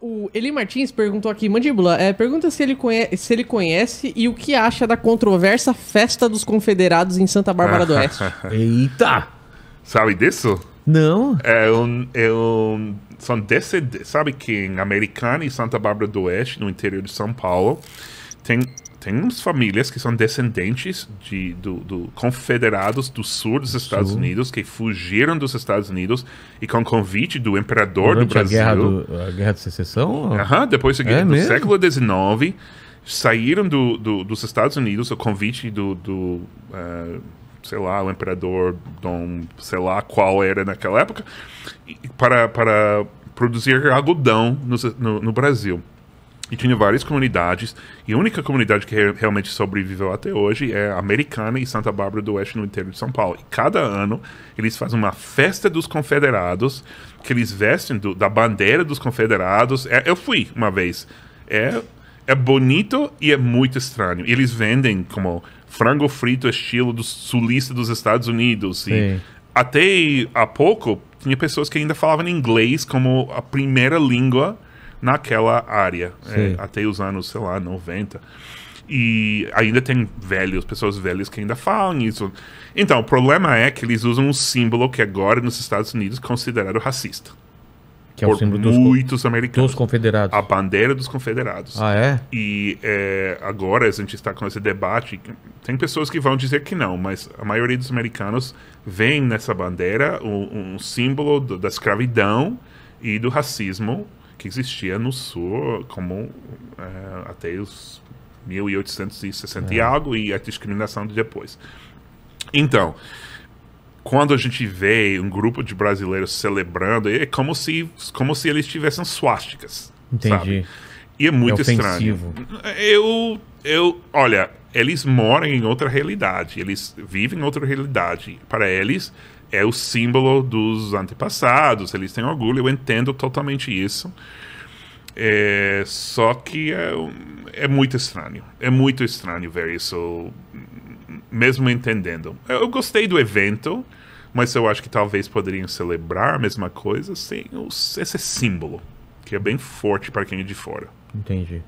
O Eli Martins perguntou aqui, Mandíbula, é, pergunta se ele, conhece, se ele conhece e o que acha da controversa Festa dos Confederados em Santa Bárbara do Oeste. Eita! Sabe disso? Não. É um, é um, são desse, sabe que em Americana e Santa Bárbara do Oeste, no interior de São Paulo, tem, tem umas famílias que são descendentes de, do, do confederados do sul dos Estados sul. Unidos que fugiram dos Estados Unidos e com convite do imperador Durante do Brasil. A guerra, do, a guerra de secessão? Aham, depois da guerra é do mesmo? século XIX, saíram do, do, dos Estados Unidos o convite do, do uh, sei lá, o imperador Dom, sei lá qual era naquela época, para, para produzir algodão no, no, no Brasil. E tinha várias comunidades. E a única comunidade que re realmente sobreviveu até hoje é a Americana e Santa Bárbara do Oeste, no interior de São Paulo. E cada ano eles fazem uma festa dos confederados, que eles vestem do, da bandeira dos confederados. É, eu fui uma vez. É, é bonito e é muito estranho. E eles vendem como frango frito estilo do sulista dos Estados Unidos. Sim. E até há pouco, tinha pessoas que ainda falavam inglês como a primeira língua naquela área, é, até os anos, sei lá, 90. E ainda tem velhos, pessoas velhas que ainda falam isso. Então, o problema é que eles usam um símbolo que agora nos Estados Unidos é considerado racista. Que é o símbolo dos, muitos americanos. Dos confederados. A bandeira dos confederados. Ah, é? E é, agora a gente está com esse debate. Tem pessoas que vão dizer que não, mas a maioria dos americanos vem nessa bandeira um, um símbolo do, da escravidão e do racismo que existia no sul como é, até os 1860 é. e algo e a discriminação de depois. Então, quando a gente vê um grupo de brasileiros celebrando, é como se, como se eles tivessem suásticas. Entendi. Sabe? E é muito é estranho. Eu, eu, olha, eles moram em outra realidade, eles vivem em outra realidade. Para eles é o símbolo dos antepassados, eles têm orgulho, eu entendo totalmente isso. É, só que é, é muito estranho. É muito estranho ver isso, mesmo entendendo. Eu gostei do evento, mas eu acho que talvez poderiam celebrar a mesma coisa sem os, esse símbolo que é bem forte para quem é de fora. Entendi.